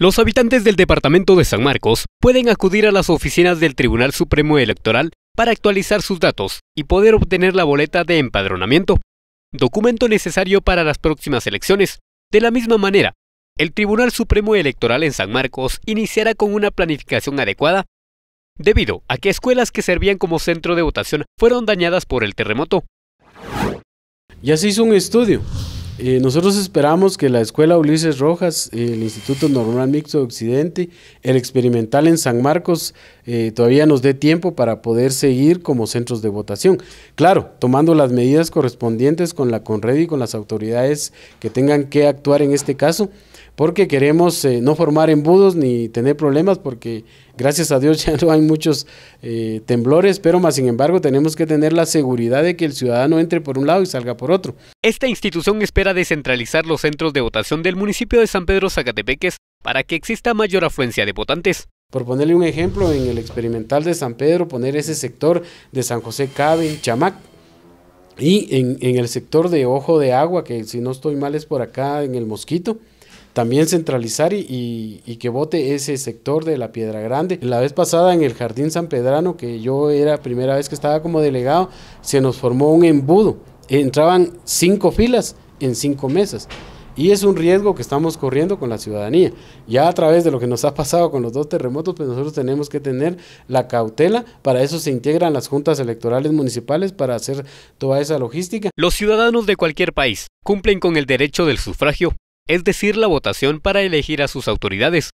Los habitantes del departamento de San Marcos pueden acudir a las oficinas del Tribunal Supremo Electoral para actualizar sus datos y poder obtener la boleta de empadronamiento, documento necesario para las próximas elecciones. De la misma manera, el Tribunal Supremo Electoral en San Marcos iniciará con una planificación adecuada, debido a que escuelas que servían como centro de votación fueron dañadas por el terremoto. Ya se hizo un estudio eh, nosotros esperamos que la Escuela Ulises Rojas, eh, el Instituto Normal Mixto de Occidente, el Experimental en San Marcos, eh, todavía nos dé tiempo para poder seguir como centros de votación. Claro, tomando las medidas correspondientes con la CONRED y con las autoridades que tengan que actuar en este caso, porque queremos no formar embudos ni tener problemas, porque Gracias a Dios ya no hay muchos eh, temblores, pero más sin embargo tenemos que tener la seguridad de que el ciudadano entre por un lado y salga por otro. Esta institución espera descentralizar los centros de votación del municipio de San Pedro Zacatepeques para que exista mayor afluencia de votantes. Por ponerle un ejemplo, en el experimental de San Pedro, poner ese sector de San José Cabe, Chamac, y en el sector de Ojo de Agua, que si no estoy mal es por acá en el Mosquito, también centralizar y, que vote ese sector de la Piedra Grande. La vez pasada en el Jardín San Pedrano, que yo era primera vez que estaba como delegado, se nos formó un embudo. Entraban cinco filas en cinco mesas. Y es un riesgo que estamos corriendo con la ciudadanía. Ya a través de lo que nos ha pasado con los dos terremotos, pues nosotros tenemos que tener la cautela. Para eso se integran las juntas electorales municipales para hacer toda esa logística. Los ciudadanos de cualquier país cumplen con el derecho del sufragio es decir, la votación para elegir a sus autoridades.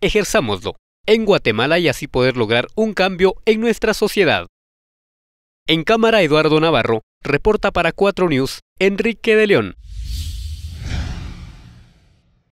Ejerzámoslo en Guatemala y así poder lograr un cambio en nuestra sociedad. En cámara, Eduardo Navarro, reporta para 4 News, Enrique de León.